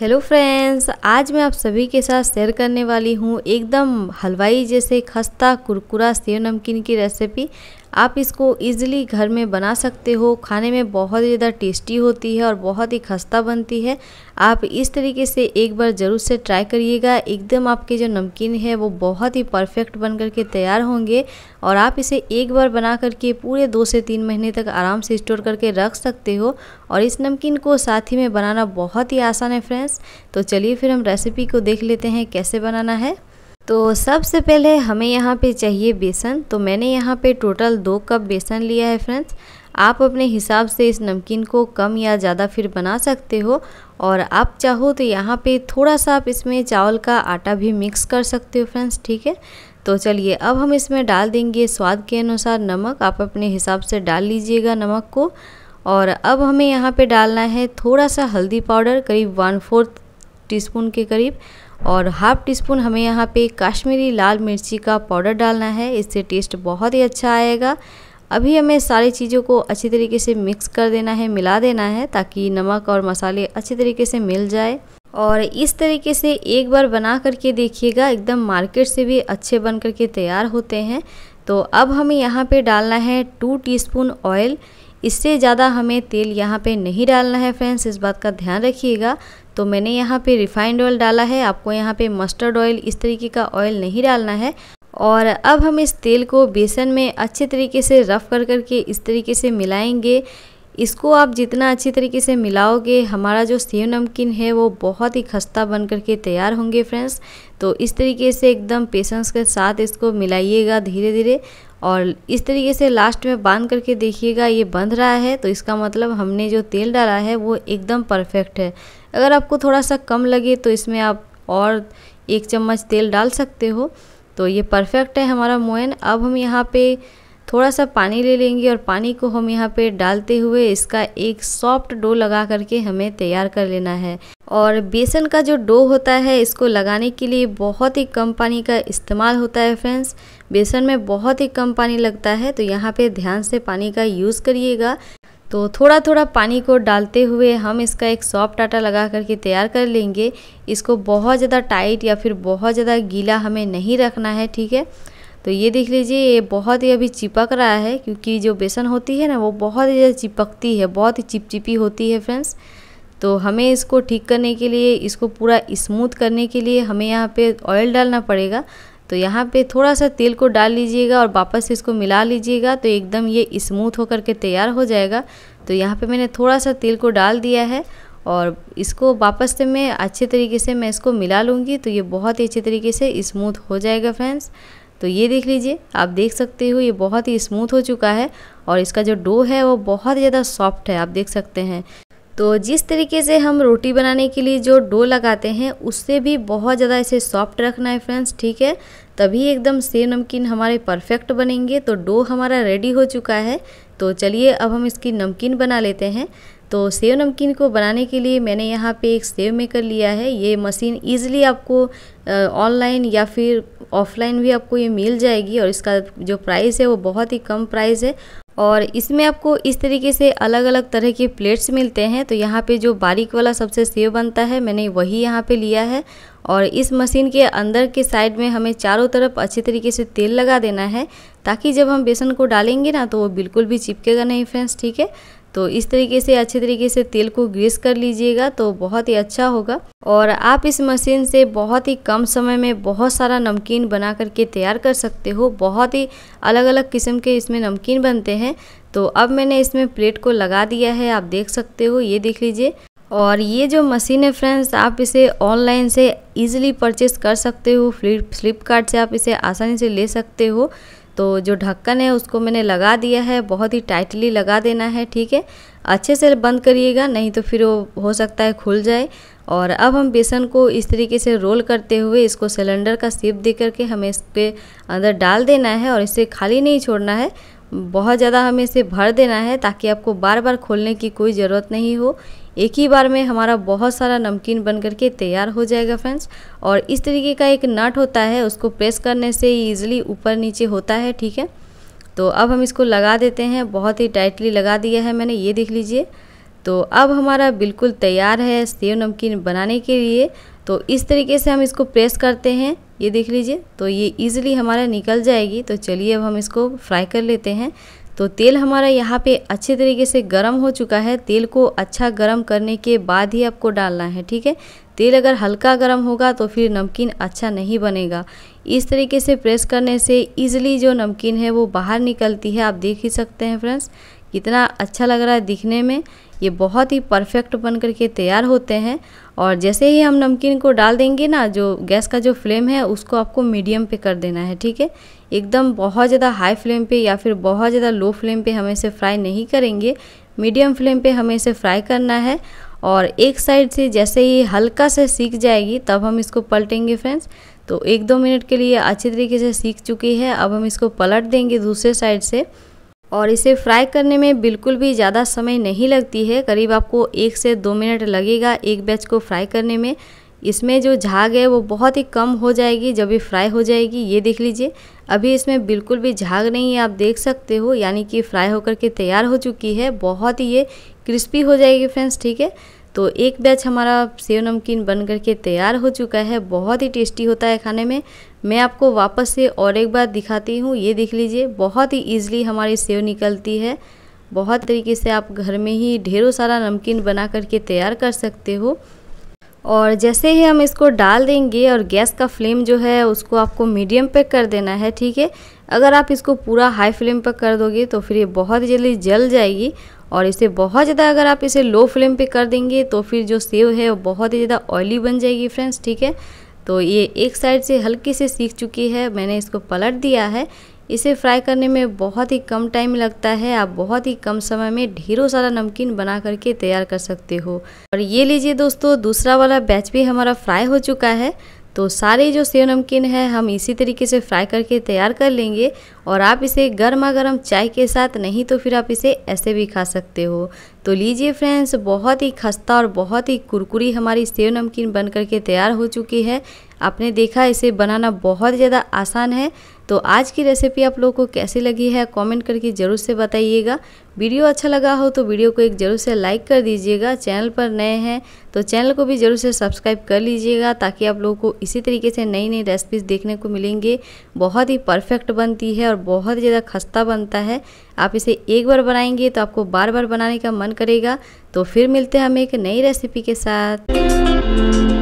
hello friends आज मैं आप सभी के साथ शेयर करने वाली हूँ एकदम हलवाई जैसे खस्ता कुरकुरा सेव नमकीन की रेसिपी आप इसको ईज़िली घर में बना सकते हो खाने में बहुत ही ज़्यादा टेस्टी होती है और बहुत ही खस्ता बनती है आप इस तरीके से एक बार ज़रूर से ट्राई करिएगा एकदम आपके जो नमकीन है वो बहुत ही परफेक्ट बन करके तैयार होंगे और आप इसे एक बार बना करके पूरे दो से तीन महीने तक आराम से स्टोर करके रख सकते हो और इस नमकीन को साथ ही में बनाना बहुत ही आसान है फ्रेंड्स तो चलिए फिर हम रेसिपी को देख लेते हैं कैसे बनाना है तो सबसे पहले हमें यहाँ पे चाहिए बेसन तो मैंने यहाँ पे टोटल दो कप बेसन लिया है फ्रेंड्स आप अपने हिसाब से इस नमकीन को कम या ज़्यादा फिर बना सकते हो और आप चाहो तो यहाँ पे थोड़ा सा आप इसमें चावल का आटा भी मिक्स कर सकते हो फ्रेंड्स ठीक है तो चलिए अब हम इसमें डाल देंगे स्वाद के अनुसार नमक आप अपने हिसाब से डाल लीजिएगा नमक को और अब हमें यहाँ पर डालना है थोड़ा सा हल्दी पाउडर करीब वन फोर्थ टी के करीब और हाफ़ टी स्पून हमें यहाँ पे कश्मीरी लाल मिर्ची का पाउडर डालना है इससे टेस्ट बहुत ही अच्छा आएगा अभी हमें सारी चीज़ों को अच्छी तरीके से मिक्स कर देना है मिला देना है ताकि नमक और मसाले अच्छी तरीके से मिल जाए और इस तरीके से एक बार बना करके देखिएगा एकदम मार्केट से भी अच्छे बन करके तैयार होते हैं तो अब हमें यहाँ पे डालना है टू टीस्पून ऑयल इससे ज़्यादा हमें तेल यहाँ पे नहीं डालना है फ्रेंड्स इस बात का ध्यान रखिएगा तो मैंने यहाँ पे रिफाइंड ऑयल डाला है आपको यहाँ पे मस्टर्ड ऑयल इस तरीके का ऑयल नहीं डालना है और अब हम इस तेल को बेसन में अच्छे तरीके से रफ़ कर करके इस तरीके से मिलाएंगे इसको आप जितना अच्छी तरीके से मिलाओगे हमारा जो सेव नमकीन है वो बहुत ही खस्ता बन करके तैयार होंगे फ्रेंड्स तो इस तरीके से एकदम पेशेंस के साथ इसको मिलाइएगा धीरे धीरे और इस तरीके से लास्ट में बांध करके देखिएगा ये बंध रहा है तो इसका मतलब हमने जो तेल डाला है वो एकदम परफेक्ट है अगर आपको थोड़ा सा कम लगे तो इसमें आप और एक चम्मच तेल डाल सकते हो तो ये परफेक्ट है हमारा मोयन अब हम यहाँ पे थोड़ा सा पानी ले लेंगे और पानी को हम यहाँ पे डालते हुए इसका एक सॉफ्ट डो लगा करके हमें तैयार कर लेना है और बेसन का जो डो होता है इसको लगाने के लिए बहुत ही कम पानी का इस्तेमाल होता है फ्रेंड्स बेसन में बहुत ही कम पानी लगता है तो यहाँ पे ध्यान से पानी का यूज़ करिएगा तो थोड़ा थोड़ा पानी को डालते हुए हम इसका एक सॉफ्ट आटा लगा करके तैयार कर लेंगे इसको बहुत ज़्यादा टाइट या फिर बहुत ज़्यादा गीला हमें नहीं रखना है ठीक है तो ये देख लीजिए ये बहुत ही अभी चिपक रहा है क्योंकि जो बेसन होती है ना वो बहुत ही ज़्यादा चिपकती है बहुत ही चिपचिपी होती है फ्रेंड्स तो हमें इसको ठीक करने के लिए इसको पूरा स्मूथ करने के लिए हमें यहाँ पे ऑयल डालना पड़ेगा तो यहाँ पे थोड़ा सा तेल को डाल लीजिएगा और वापस इसको मिला लीजिएगा तो एकदम ये स्मूथ होकर के तैयार हो जाएगा तो यहाँ पे मैंने थोड़ा सा तेल को डाल दिया है और इसको वापस से मैं अच्छे तरीके से मैं इसको मिला लूँगी तो ये बहुत ही अच्छे तरीके से स्मूथ हो जाएगा फ्रेंड्स तो ये देख लीजिए आप देख सकते हो ये बहुत ही स्मूथ हो चुका है और इसका जो डो है वो बहुत ज़्यादा सॉफ्ट है आप देख सकते हैं तो जिस तरीके से हम रोटी बनाने के लिए जो डो लगाते हैं उससे भी बहुत ज़्यादा इसे सॉफ्ट रखना है फ्रेंड्स ठीक है तभी एकदम सेव नमकीन हमारे परफेक्ट बनेंगे तो डो हमारा रेडी हो चुका है तो चलिए अब हम इसकी नमकीन बना लेते हैं तो सेव नमकीन को बनाने के लिए मैंने यहाँ पे एक सेव मेकर लिया है ये मशीन ईजिली आपको ऑनलाइन या फिर ऑफलाइन भी आपको ये मिल जाएगी और इसका जो प्राइस है वो बहुत ही कम प्राइस है और इसमें आपको इस तरीके से अलग अलग तरह के प्लेट्स मिलते हैं तो यहाँ पे जो बारीक वाला सबसे सेव बनता है मैंने वही यहाँ पे लिया है और इस मशीन के अंदर के साइड में हमें चारों तरफ अच्छे तरीके से तेल लगा देना है ताकि जब हम बेसन को डालेंगे ना तो वो बिल्कुल भी चिपकेगा नहीं फ्रेंड्स ठीक है तो इस तरीके से अच्छे तरीके से तेल को ग्रीस कर लीजिएगा तो बहुत ही अच्छा होगा और आप इस मशीन से बहुत ही कम समय में बहुत सारा नमकीन बना करके तैयार कर सकते हो बहुत ही अलग अलग किस्म के इसमें नमकीन बनते हैं तो अब मैंने इसमें प्लेट को लगा दिया है आप देख सकते हो ये देख लीजिए और ये जो मशीन है फ्रेंड्स आप इसे ऑनलाइन से इजीली परचेस कर सकते हो फ्लिप फ्लिपकार्ट से आप इसे आसानी से ले सकते हो तो जो ढक्कन है उसको मैंने लगा दिया है बहुत ही टाइटली लगा देना है ठीक है अच्छे से बंद करिएगा नहीं तो फिर वो हो सकता है खुल जाए और अब हम बेसन को इस तरीके से रोल करते हुए इसको सिलेंडर का सीप दे करके हमें इसके अंदर डाल देना है और इसे खाली नहीं छोड़ना है बहुत ज़्यादा हमें इसे भर देना है ताकि आपको बार बार खोलने की कोई ज़रूरत नहीं हो एक ही बार में हमारा बहुत सारा नमकीन बन करके तैयार हो जाएगा फ्रेंड्स और इस तरीके का एक नट होता है उसको प्रेस करने से ईजिली ऊपर नीचे होता है ठीक है तो अब हम इसको लगा देते हैं बहुत ही टाइटली लगा दिया है मैंने ये देख लीजिए तो अब हमारा बिल्कुल तैयार है सेव नमकीन बनाने के लिए तो इस तरीके से हम इसको प्रेस करते हैं ये देख लीजिए तो ये इजीली हमारा निकल जाएगी तो चलिए अब हम इसको फ्राई कर लेते हैं तो तेल हमारा यहाँ पे अच्छे तरीके से गर्म हो चुका है तेल को अच्छा गर्म करने के बाद ही आपको डालना है ठीक है तेल अगर हल्का गर्म होगा तो फिर नमकीन अच्छा नहीं बनेगा इस तरीके से प्रेस करने से ईज़िली जो नमकीन है वो बाहर निकलती है आप देख ही सकते हैं फ्रेंड्स कितना अच्छा लग रहा है दिखने में ये बहुत ही परफेक्ट बन करके तैयार होते हैं और जैसे ही हम नमकीन को डाल देंगे ना जो गैस का जो फ्लेम है उसको आपको मीडियम पे कर देना है ठीक है एकदम बहुत ज़्यादा हाई फ्लेम पे या फिर बहुत ज़्यादा लो फ्लेम पे हमें इसे फ्राई नहीं करेंगे मीडियम फ्लेम पे हमें इसे फ्राई करना है और एक साइड से जैसे ही हल्का से सीख जाएगी तब हम इसको पलटेंगे फ्रेंड्स तो एक दो मिनट के लिए अच्छे तरीके से सीख चुकी है अब हम इसको पलट देंगे दूसरे साइड से और इसे फ्राई करने में बिल्कुल भी ज़्यादा समय नहीं लगती है करीब आपको एक से दो मिनट लगेगा एक बैच को फ्राई करने में इसमें जो झाग है वो बहुत ही कम हो जाएगी जब ये फ्राई हो जाएगी ये देख लीजिए अभी इसमें बिल्कुल भी झाग नहीं है आप देख सकते हो यानी कि फ्राई होकर के तैयार हो चुकी है बहुत ही ये क्रिस्पी हो जाएगी फ्रेंड्स ठीक है तो एक बैच हमारा सेव नमकीन बन करके तैयार हो चुका है बहुत ही टेस्टी होता है खाने में मैं आपको वापस से और एक बार दिखाती हूँ ये देख लीजिए बहुत ही ईजिली हमारी सेव निकलती है बहुत तरीके से आप घर में ही ढेरों सारा नमकीन बना करके तैयार कर सकते हो और जैसे ही हम इसको डाल देंगे और गैस का फ्लेम जो है उसको आपको मीडियम पे कर देना है ठीक है अगर आप इसको पूरा हाई फ्लेम पर कर दोगे तो फिर ये बहुत जल्दी जल जाएगी और इसे बहुत ज़्यादा अगर आप इसे लो फ्लेम पे कर देंगे तो फिर जो सेव है वो बहुत ही ज़्यादा ऑयली बन जाएगी फ्रेंड्स ठीक है तो ये एक साइड से हल्की से सीख चुकी है मैंने इसको पलट दिया है इसे फ्राई करने में बहुत ही कम टाइम लगता है आप बहुत ही कम समय में ढेरों सारा नमकीन बना करके तैयार कर सकते हो और ये लीजिए दोस्तों दूसरा वाला बैच भी हमारा फ्राई हो चुका है तो सारे जो सेव नमकीन है हम इसी तरीके से फ्राई करके तैयार कर लेंगे और आप इसे गर्मा गर्म चाय के साथ नहीं तो फिर आप इसे ऐसे भी खा सकते हो तो लीजिए फ्रेंड्स बहुत ही खस्ता और बहुत ही कुरकुरी हमारी सेव नमकीन बन करके तैयार हो चुकी है आपने देखा इसे बनाना बहुत ज़्यादा आसान है तो आज की रेसिपी आप लोगों को कैसी लगी है कमेंट करके ज़रूर से बताइएगा वीडियो अच्छा लगा हो तो वीडियो को एक ज़रूर से लाइक कर दीजिएगा चैनल पर नए हैं तो चैनल को भी ज़रूर से सब्सक्राइब कर लीजिएगा ताकि आप लोगों को इसी तरीके से नई नई रेसिपीज़ देखने को मिलेंगे बहुत ही परफेक्ट बनती है और बहुत ज़्यादा खस्ता बनता है आप इसे एक बार बनाएंगे तो आपको बार बार बनाने का मन करेगा तो फिर मिलते हैं हम एक नई रेसिपी के साथ